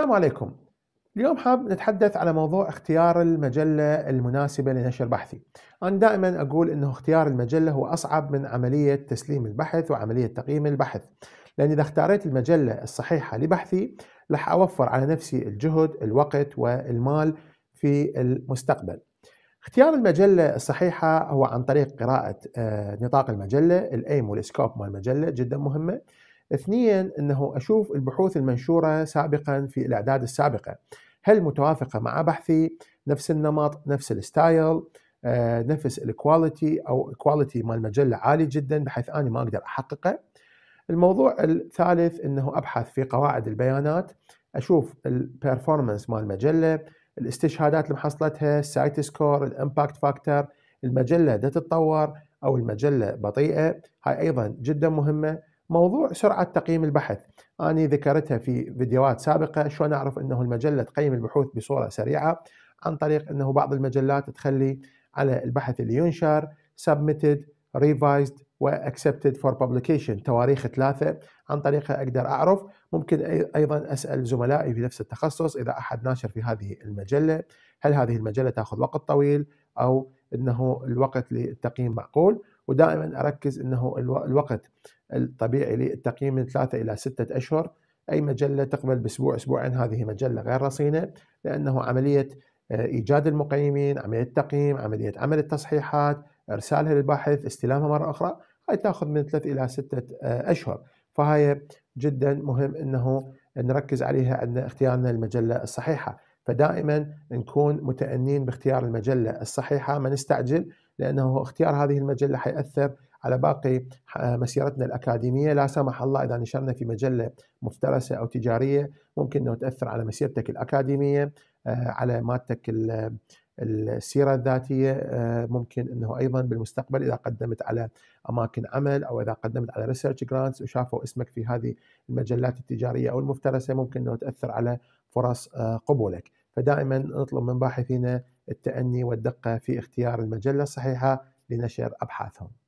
السلام عليكم اليوم حاب نتحدث على موضوع اختيار المجلة المناسبة لنشر بحثي أنا دائما أقول أنه اختيار المجلة هو أصعب من عملية تسليم البحث وعملية تقييم البحث لأن إذا اختاريت المجلة الصحيحة لبحثي راح أوفر على نفسي الجهد الوقت والمال في المستقبل اختيار المجلة الصحيحة هو عن طريق قراءة آه، نطاق المجلة الأيم والسكوب مال المجلة جدا مهمة اثنين أنه أشوف البحوث المنشورة سابقا في الأعداد السابقة هل متوافقة مع بحثي نفس النمط نفس الستايل آه، نفس الكواليتي او الكواليتي مال المجله عالي جدا بحيث اني ما اقدر احققه. الموضوع الثالث انه ابحث في قواعد البيانات اشوف البرفورمانس مال المجله، الاستشهادات اللي محصلتها، السايت سكور، الامباكت فاكتور، المجله دا تتطور او المجله بطيئه، هاي ايضا جدا مهمه موضوع سرعة تقييم البحث أنا ذكرتها في فيديوهات سابقة شلون أعرف أنه المجلة تقيم البحوث بصورة سريعة عن طريق أنه بعض المجلات تخلي على البحث اللي ينشر submitted revised واكسبتد فور publication تواريخ ثلاثه عن طريقها اقدر اعرف ممكن ايضا اسال زملائي في نفس التخصص اذا احد ناشر في هذه المجله هل هذه المجله تاخذ وقت طويل او انه الوقت للتقييم معقول ودائما اركز انه الوقت الطبيعي للتقييم من ثلاثه الى سته اشهر اي مجله تقبل باسبوع اسبوعين هذه مجله غير رصينه لانه عمليه آه، ايجاد المقيمين، عمليه التقييم، عمليه عمل التصحيحات، ارسالها للباحث استلامها مره اخرى هاي تاخذ من ثلاث الى سته آه، اشهر فهاي جدا مهم انه نركز عليها عندنا اختيارنا للمجله الصحيحه فدائما نكون متأنين باختيار المجلة الصحيحة ما نستعجل لأنه اختيار هذه المجلة حيأثر على باقي آه، مسيرتنا الأكاديمية لا سمح الله إذا نشرنا في مجلة مفترسة أو تجارية ممكن أنه تأثر على مسيرتك الأكاديمية آه، على مادتك السيره الذاتيه آه، ممكن انه ايضا بالمستقبل اذا قدمت على اماكن عمل او اذا قدمت على ريسيرش جرانتس وشافوا اسمك في هذه المجلات التجاريه او المفترسه ممكن انه تاثر على فرص آه، قبولك، فدائما نطلب من باحثينا التأني والدقه في اختيار المجله الصحيحه لنشر ابحاثهم.